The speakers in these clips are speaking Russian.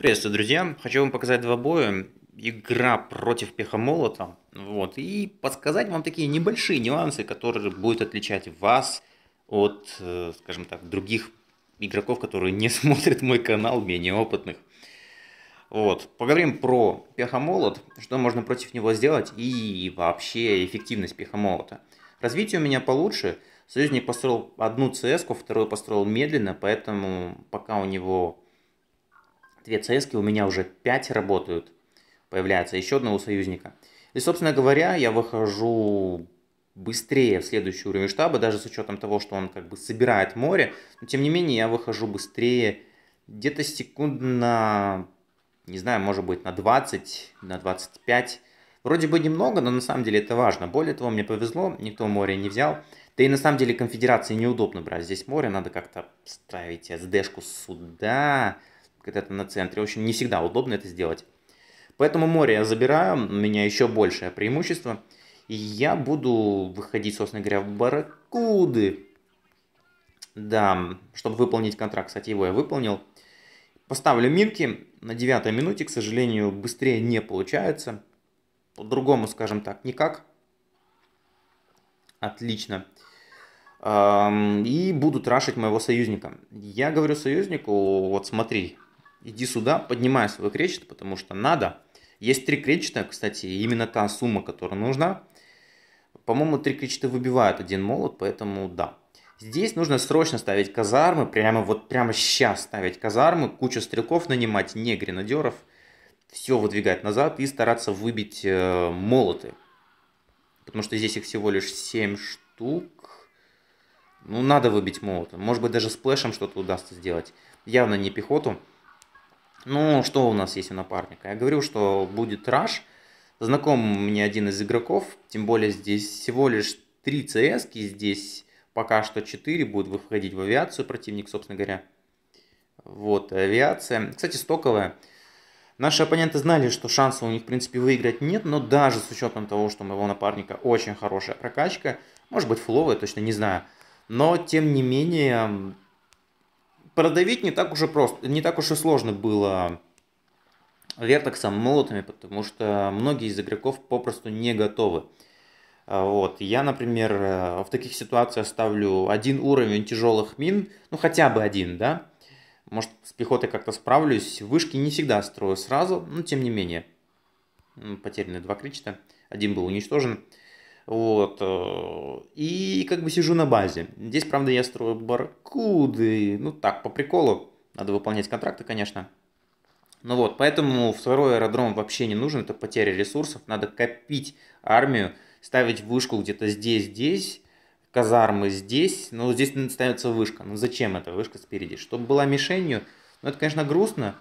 Приветствую, друзья! Хочу вам показать два боя. Игра против пехомолота. Вот. И подсказать вам такие небольшие нюансы, которые будут отличать вас от, э, скажем так, других игроков, которые не смотрят мой канал, менее опытных. Вот. Поговорим про пехомолот, что можно против него сделать и вообще эффективность пехомолота. Развитие у меня получше. Союзник построил одну cs второй построил медленно, поэтому пока у него две ЦСки, у меня уже пять работают. Появляется еще одного союзника. И, собственно говоря, я выхожу быстрее в следующий уровень штаба, даже с учетом того, что он как бы собирает море. Но, тем не менее, я выхожу быстрее где-то секунд на, не знаю, может быть, на 20, на 25. Вроде бы немного, но на самом деле это важно. Более того, мне повезло, никто море не взял. Да и на самом деле конфедерации неудобно брать здесь море, надо как-то ставить СДшку сюда где-то на центре. В общем, не всегда удобно это сделать. Поэтому море я забираю, у меня еще большее преимущество. И я буду выходить, собственно говоря, в баракуды, Да, чтобы выполнить контракт. Кстати, его я выполнил. Поставлю минки. На девятой минуте, к сожалению, быстрее не получается. По-другому, скажем так, никак. Отлично. И буду трашить моего союзника. Я говорю союзнику, вот смотри, иди сюда, поднимай свой кречет, потому что надо. Есть три кречета, кстати, именно та сумма, которая нужна. По-моему, три кречета выбивают один молот, поэтому да. Здесь нужно срочно ставить казармы, прямо вот прямо сейчас ставить казармы, кучу стрелков нанимать, не гренадеров, все выдвигать назад и стараться выбить э, молоты. Потому что здесь их всего лишь 7 штук. Ну, надо выбить молоты. Может быть, даже сплэшем что-то удастся сделать. Явно не пехоту. Ну, что у нас есть у напарника? Я говорю, что будет раш. Знаком мне один из игроков, тем более здесь всего лишь 3 CS, здесь пока что 4 будут выходить в авиацию противник, собственно говоря. Вот, авиация. Кстати, стоковая. Наши оппоненты знали, что шансов у них, в принципе, выиграть нет, но даже с учетом того, что у моего напарника очень хорошая прокачка, может быть, фуловая, точно не знаю. Но, тем не менее, продавить не так уж и просто, не так уж и сложно было вертексом молотами, потому что многие из игроков попросту не готовы. А, вот. Я, например, э, в таких ситуациях ставлю один уровень тяжелых мин, ну хотя бы один, да. Может, с пехотой как-то справлюсь. Вышки не всегда строю сразу, но тем не менее. Потеряны два кричета, один был уничтожен. Вот. Э, и как бы сижу на базе. Здесь, правда, я строю баркуды. Ну так, по приколу. Надо выполнять контракты, конечно. Ну вот, поэтому второй аэродром вообще не нужен, это потеря ресурсов, надо копить армию, ставить вышку где-то здесь, здесь, казармы здесь, но здесь ставится вышка. Ну зачем эта вышка спереди? Чтобы была мишенью, ну это, конечно, грустно,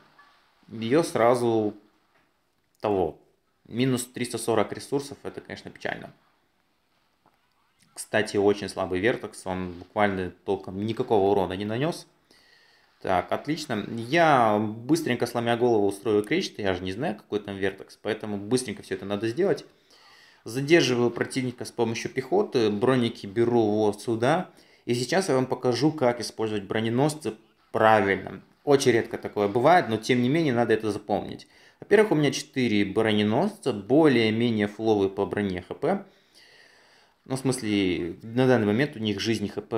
ее сразу того. Минус 340 ресурсов, это, конечно, печально кстати, очень слабый вертекс, он буквально толком никакого урона не нанес. Так, отлично. Я быстренько, сломя голову, устрою кречет, я же не знаю, какой там вертекс, поэтому быстренько все это надо сделать. Задерживаю противника с помощью пехоты, броники беру вот сюда. И сейчас я вам покажу, как использовать броненосцы правильно. Очень редко такое бывает, но тем не менее надо это запомнить. Во-первых, у меня 4 броненосца, более-менее фловы по броне ХП ну, в смысле, на данный момент у них жизнь хп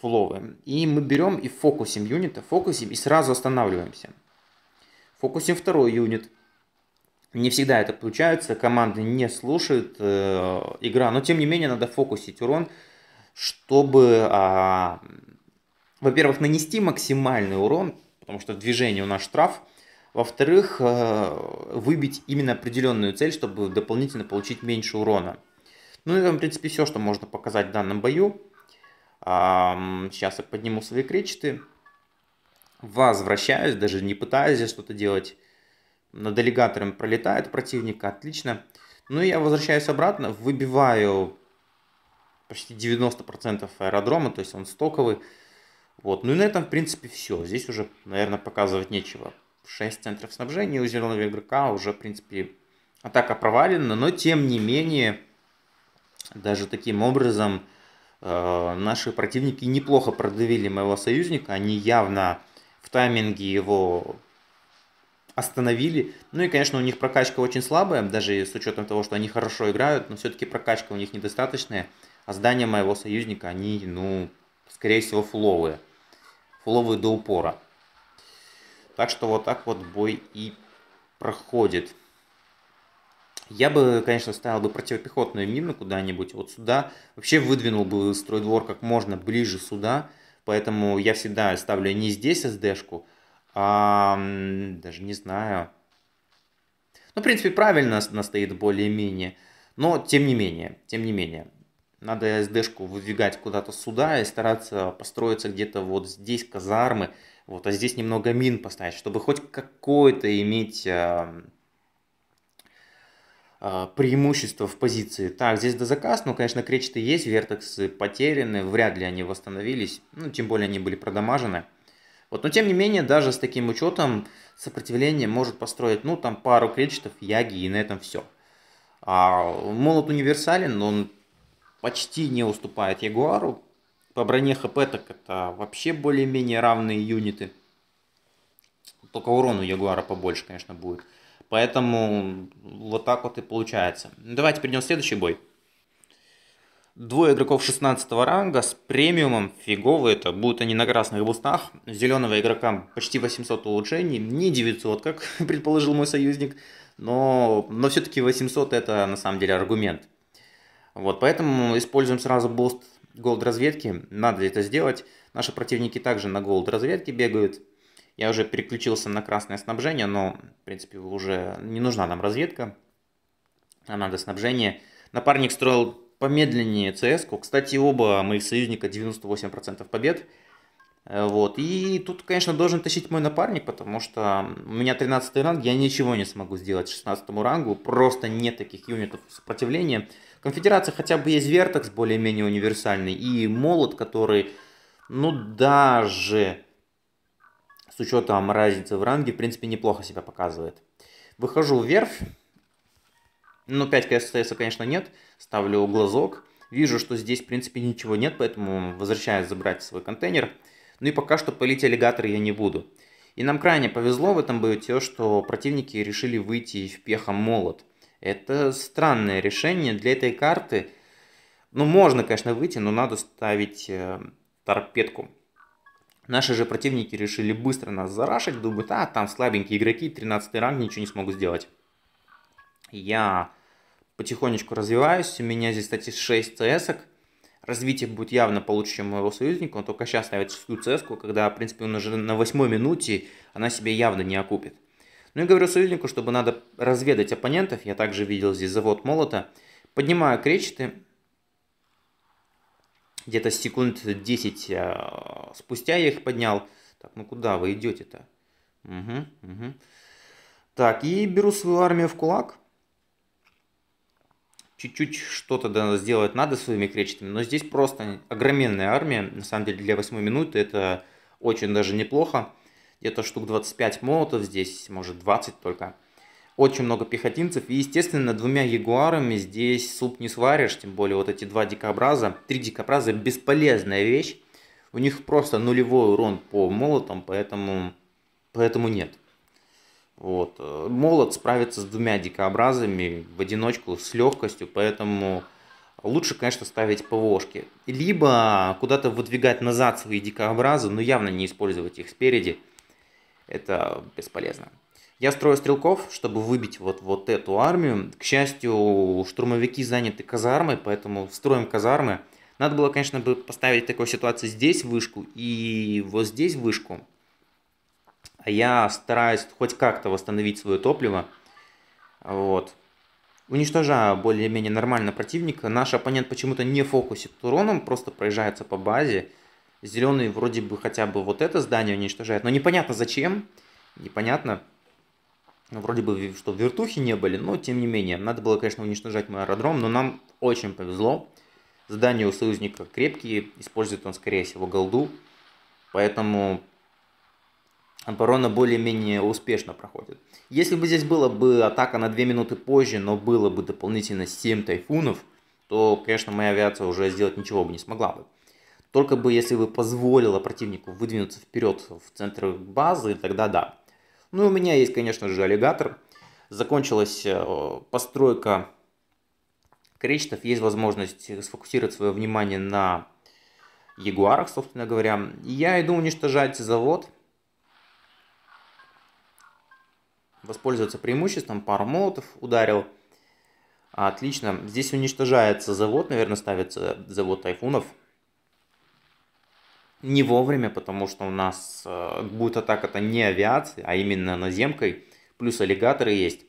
фуловая. И мы берем и фокусим юнита, фокусим и сразу останавливаемся. Фокусим второй юнит. Не всегда это получается, команды не слушают э, игра, но тем не менее надо фокусить урон, чтобы, э, во-первых, нанести максимальный урон, потому что в движении у нас штраф, во-вторых, э, выбить именно определенную цель, чтобы дополнительно получить меньше урона. Ну, это, в принципе, все, что можно показать в данном бою. Сейчас я подниму свои кречеты. Возвращаюсь, даже не пытаюсь здесь что-то делать. Над аллигатором пролетает противника, отлично. Ну я возвращаюсь обратно, выбиваю почти 90% аэродрома, то есть он стоковый. Вот. Ну и на этом, в принципе, все. Здесь уже, наверное, показывать нечего. 6 центров снабжения у зеленого игрока уже, в принципе, атака провалена, но тем не менее даже таким образом э, наши противники неплохо продавили моего союзника, они явно в тайминге его остановили. Ну и, конечно, у них прокачка очень слабая, даже с учетом того, что они хорошо играют, но все-таки прокачка у них недостаточная, а здания моего союзника, они, ну, скорее всего, фуловые. Фуловые до упора. Так что вот так вот бой и проходит. Я бы, конечно, ставил бы противопехотную мину куда-нибудь вот сюда. Вообще выдвинул бы стройдвор как можно ближе сюда. Поэтому я всегда ставлю не здесь СДшку, а даже не знаю. Ну, в принципе, правильно она стоит более-менее. Но, тем не менее, тем не менее. Надо СДшку выдвигать куда-то сюда и стараться построиться где-то вот здесь казармы. Вот, а здесь немного мин поставить, чтобы хоть какое-то иметь а, а, преимущество в позиции. Так, здесь до заказ, но, конечно, кречеты есть, вертексы потеряны, вряд ли они восстановились, ну, тем более они были продамажены. Вот, но тем не менее, даже с таким учетом сопротивление может построить, ну, там, пару кречетов, яги, и на этом все. А молот универсален, но он почти не уступает Ягуару. По броне ХП так это вообще более-менее равные юниты. Только урон у Ягуара побольше, конечно, будет. Поэтому вот так вот и получается. Давайте перейдем в следующий бой. Двое игроков 16 ранга с премиумом фиговые, это будут они на красных бустах. Зеленого игрока почти 800 улучшений, не 900, как предположил мой союзник, но, но все-таки 800 это на самом деле аргумент. Вот, поэтому используем сразу буст голд разведки, надо это сделать. Наши противники также на голд разведке бегают, я уже переключился на красное снабжение, но, в принципе, уже не нужна нам разведка, а надо снабжение. Напарник строил помедленнее CS. Кстати, оба моих союзника 98% побед. Э, вот. И тут, конечно, должен тащить мой напарник, потому что у меня 13 ранг, я ничего не смогу сделать 16 рангу, просто нет таких юнитов сопротивления. Конфедерация хотя бы есть вертекс более-менее универсальный и молот, который, ну, даже с учетом разницы в ранге, в принципе, неплохо себя показывает. Выхожу в верфь. Ну, 5 КСТС, конечно, нет. Ставлю глазок. Вижу, что здесь, в принципе, ничего нет, поэтому возвращаюсь забрать свой контейнер. Ну и пока что полить аллигаторы я не буду. И нам крайне повезло в этом бою то, что противники решили выйти в пехом молот. Это странное решение для этой карты. Ну, можно, конечно, выйти, но надо ставить э, торпедку. Наши же противники решили быстро нас зарашить, думают, а там слабенькие игроки, 13 ранг, ничего не смогут сделать. Я потихонечку развиваюсь, у меня здесь, кстати, 6 цс -ок. Развитие будет явно получше, чем моего союзника, он только сейчас ставит шестую цс когда, в принципе, он уже на восьмой минуте, она себе явно не окупит. Ну и говорю союзнику, чтобы надо разведать оппонентов, я также видел здесь завод молота, поднимаю кречеты, где-то секунд 10 э, спустя я их поднял. Так, ну куда вы идете-то? Угу, угу. Так, и беру свою армию в кулак. Чуть-чуть что-то да, сделать надо своими кречетами, но здесь просто огроменная армия. На самом деле для 8 минуты это очень даже неплохо. Где-то штук 25 молотов здесь, может 20 только очень много пехотинцев. И, естественно, двумя ягуарами здесь суп не сваришь, тем более вот эти два дикобраза. Три дикобраза – бесполезная вещь. У них просто нулевой урон по молотам, поэтому, поэтому нет. Вот. Молот справится с двумя дикообразами в одиночку с легкостью, поэтому лучше, конечно, ставить ПВОшки. Либо куда-то выдвигать назад свои дикообразы, но явно не использовать их спереди. Это бесполезно. Я строю стрелков, чтобы выбить вот, вот эту армию. К счастью, штурмовики заняты казармой, поэтому строим казармы. Надо было, конечно, бы поставить такую ситуацию здесь вышку и вот здесь вышку. А я стараюсь хоть как-то восстановить свое топливо. Вот. Уничтожаю более-менее нормально противника. Наш оппонент почему-то не фокусит уроном, просто проезжается по базе. Зеленый вроде бы хотя бы вот это здание уничтожает, но непонятно зачем. Непонятно ну, вроде бы, что в вертухе не были, но тем не менее, надо было, конечно, уничтожать мой аэродром, но нам очень повезло. Здание у союзника крепкие, использует он, скорее всего, голду, поэтому оборона более-менее успешно проходит. Если бы здесь была бы атака на 2 минуты позже, но было бы дополнительно 7 тайфунов, то, конечно, моя авиация уже сделать ничего бы не смогла бы. Только бы если бы позволила противнику выдвинуться вперед в центр базы, тогда да. Ну у меня есть, конечно же, аллигатор. Закончилась э, постройка кречетов. Есть возможность сфокусировать свое внимание на ягуарах, собственно говоря. я иду уничтожать завод. Воспользоваться преимуществом. Пару молотов ударил. Отлично. Здесь уничтожается завод. Наверное, ставится завод тайфунов не вовремя, потому что у нас э, будет атака-то не авиации, а именно наземкой, плюс аллигаторы есть.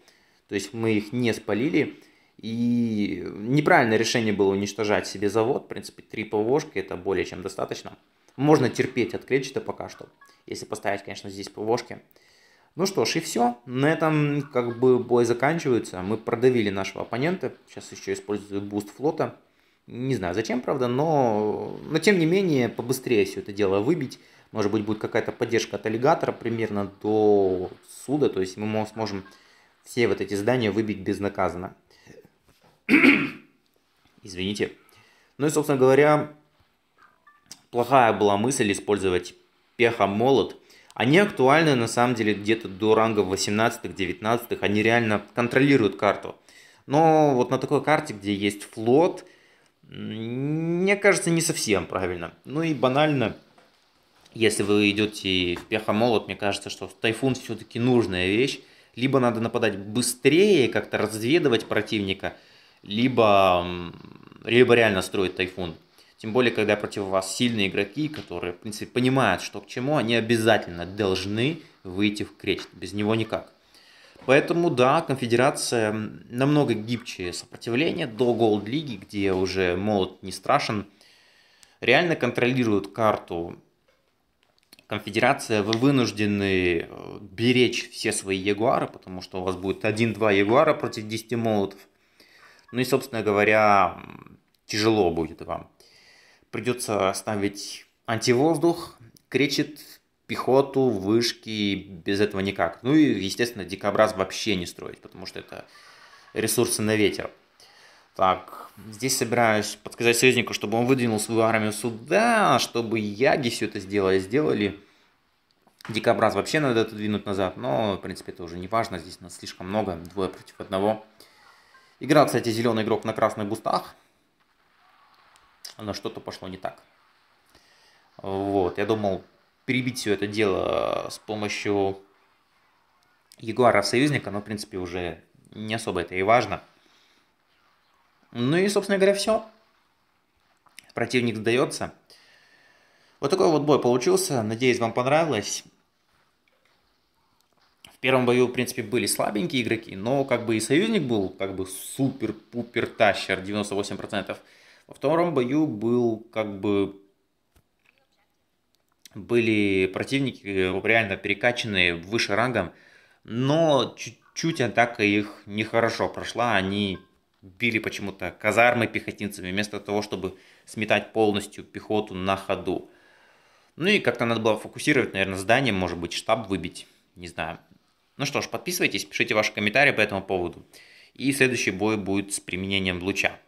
То есть мы их не спалили. И неправильное решение было уничтожать себе завод. В принципе, три ПВОшки это более чем достаточно. Можно терпеть от Кречета пока что, если поставить, конечно, здесь ПВОшки. Ну что ж, и все. На этом как бы бой заканчивается. Мы продавили нашего оппонента. Сейчас еще использую буст флота. Не знаю зачем, правда, но, но тем не менее побыстрее все это дело выбить. Может быть, будет какая-то поддержка от аллигатора примерно до суда. То есть мы сможем все вот эти здания выбить безнаказанно. Извините. Ну и, собственно говоря, плохая была мысль использовать пехомолот. Они актуальны на самом деле где-то до рангов 18-19. Они реально контролируют карту. Но вот на такой карте, где есть флот – мне кажется, не совсем правильно. Ну и банально, если вы идете в пехомолот, мне кажется, что тайфун все-таки нужная вещь. Либо надо нападать быстрее, как-то разведывать противника, либо, либо реально строить тайфун. Тем более, когда против вас сильные игроки, которые, в принципе, понимают, что к чему, они обязательно должны выйти в кречет. Без него никак. Поэтому, да, конфедерация намного гибче сопротивление до Голд-лиги, где уже молот не страшен. Реально контролируют карту. Конфедерация, вы вынуждены э, беречь все свои ягуары, потому что у вас будет 1-2 ягуара против 10 молотов. Ну и, собственно говоря, тяжело будет вам. Придется ставить антивоздух, кречет пехоту, вышки, без этого никак. Ну и, естественно, дикобраз вообще не строить, потому что это ресурсы на ветер. Так, здесь собираюсь подсказать союзнику, чтобы он выдвинул свою армию сюда, чтобы яги все это сделали, сделали. Дикобраз вообще надо это двинуть назад, но, в принципе, это уже не важно, здесь нас слишком много, двое против одного. Играл, кстати, зеленый игрок на красных бустах, но что-то пошло не так. Вот, я думал, перебить все это дело э, с помощью Ягуаров союзника, но, в принципе, уже не особо это и важно. Ну и, собственно говоря, все. Противник сдается. Вот такой вот бой получился. Надеюсь, вам понравилось. В первом бою, в принципе, были слабенькие игроки, но как бы и союзник был как бы супер-пупер тащер, 98%. Во втором бою был как бы были противники э, реально перекачанные выше рангом, но чуть-чуть атака их нехорошо прошла, они били почему-то казармы пехотинцами, вместо того, чтобы сметать полностью пехоту на ходу. Ну и как-то надо было фокусировать, наверное, здание, может быть, штаб выбить, не знаю. Ну что ж, подписывайтесь, пишите ваши комментарии по этому поводу. И следующий бой будет с применением луча.